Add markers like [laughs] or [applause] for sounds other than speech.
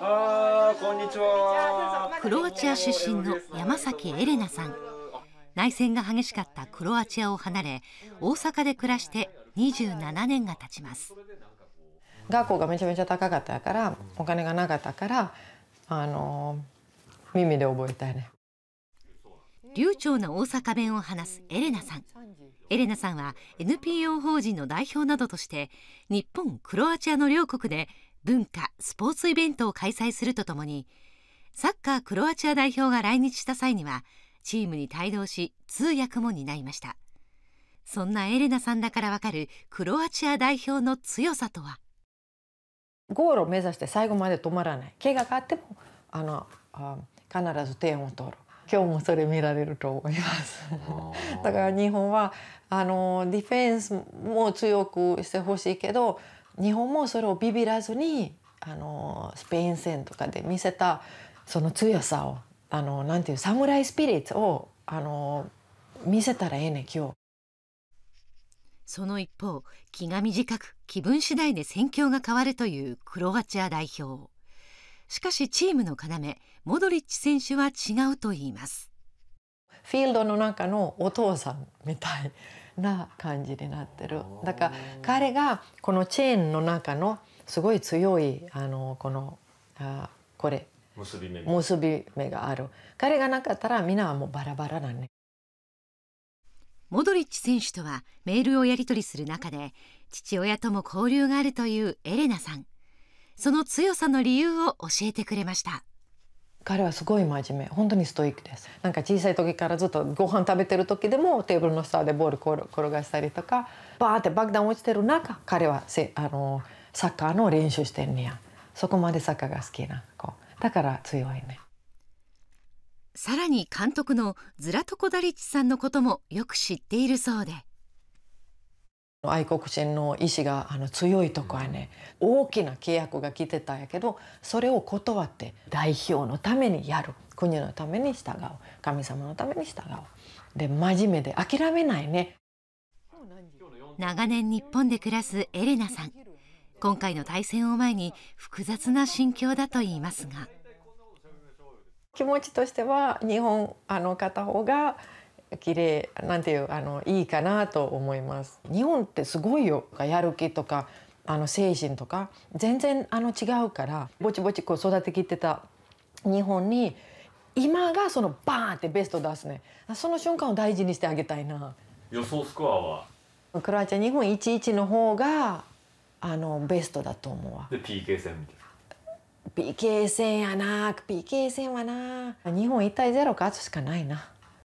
あこんにちはクロアチア出身の山崎エレナさん内戦が激しかったクロアチアを離れ大阪で暮らして27年が経ちます学校がめちゃめちゃ高かったからお金がなかったからあの耳で覚えたいね流暢な大阪弁を話すエレナさんエレナさんは NPO 法人の代表などとして日本クロアチアの両国で文化スポーツイベントを開催するとともにサッカークロアチア代表が来日した際にはチームに帯同し通訳も担いましたそんなエレナさんだからわかるクロアチア代表の強さとはゴールを目指して最後まで止まらない怪我があってもあのあ必ず点を取る今日もそれ見られると思います [laughs] だから日本はあのディフェンスも強くしてほしいけど日本もそれをビビらずにあのスペイン戦とかで見せたその強さをあのなんていうサムライスピリッツをあの見せたらええね今日。その一方気が短く気分次第で戦況が変わるというクロアチア代表しかしチームの要モドリッチ選手は違うと言いますフィールドの中のお父さんみたいな感じになってるだから彼がこのチェーンの中のすごい強いあのこのあこれ結び目結び目がある彼がなかったらみんなはもうバラバラなねモドリッチ選手とはメールをやり取りする中で父親とも交流があるというエレナさんその強さの理由を教えてくれました彼はすごい真面目本当にストイックですなんか小さい時からずっとご飯食べてる時でもテーブルの下でボール転がしたりとかバーって爆弾落ちてる中彼はせあのサッカーの練習してんねやそこまでサッカーが好きな子だから強いねさらに監督のズラトコダリッチさんのこともよく知っているそうで愛国心の意志があの強いとこはね大きな契約が来てたんやけどそれを断って代表のためにやる国のために従う神様のために従うで真面目で諦めないね長年日本で暮らすエレナさん今回の対戦を前に複雑な心境だといいますが気持ちとしては日本あの片方が綺麗なんていうあのいいかなと思います。日本ってすごいよやる気とかあの精神とか全然あの違うからぼちぼちこう育てきってた日本に今がそのバーンってベスト出すねその瞬間を大事にしてあげたいな予想スコアはクロアチア日本11の方があのベストだと思うわで PK 戦みたいな PK 戦やな PK 戦はな日本1対0勝つしかないな